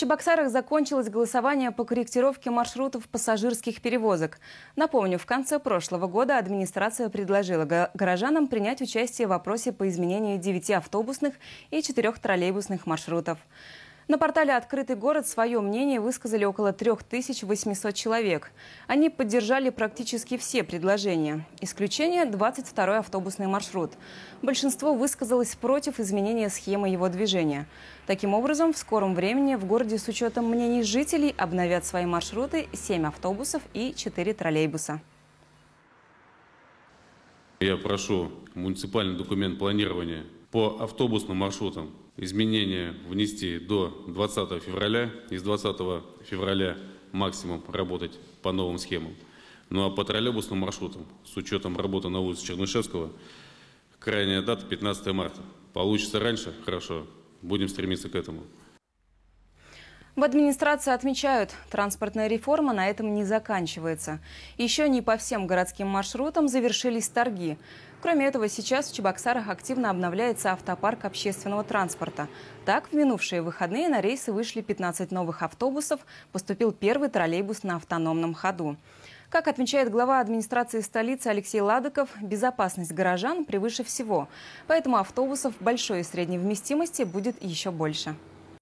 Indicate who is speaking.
Speaker 1: Чебоксарах закончилось голосование по корректировке маршрутов пассажирских перевозок. Напомню, в конце прошлого года администрация предложила горожанам принять участие в вопросе по изменению девяти автобусных и четырех троллейбусных маршрутов. На портале «Открытый город» свое мнение высказали около 3800 человек. Они поддержали практически все предложения. Исключение – 22-й автобусный маршрут. Большинство высказалось против изменения схемы его движения. Таким образом, в скором времени в городе с учетом мнений жителей обновят свои маршруты 7 автобусов и 4 троллейбуса.
Speaker 2: Я прошу муниципальный документ планирования – по автобусным маршрутам изменения внести до 20 февраля. Из 20 февраля максимум работать по новым схемам. Ну а по троллейбусным маршрутам, с учетом работы на улице Чернышевского, крайняя дата 15 марта. Получится раньше? Хорошо. Будем стремиться к этому.
Speaker 1: В администрации отмечают, транспортная реформа на этом не заканчивается. Еще не по всем городским маршрутам завершились торги. Кроме этого, сейчас в Чебоксарах активно обновляется автопарк общественного транспорта. Так, в минувшие выходные на рейсы вышли 15 новых автобусов, поступил первый троллейбус на автономном ходу. Как отмечает глава администрации столицы Алексей Ладыков, безопасность горожан превыше всего. Поэтому автобусов большой и средней вместимости будет еще больше.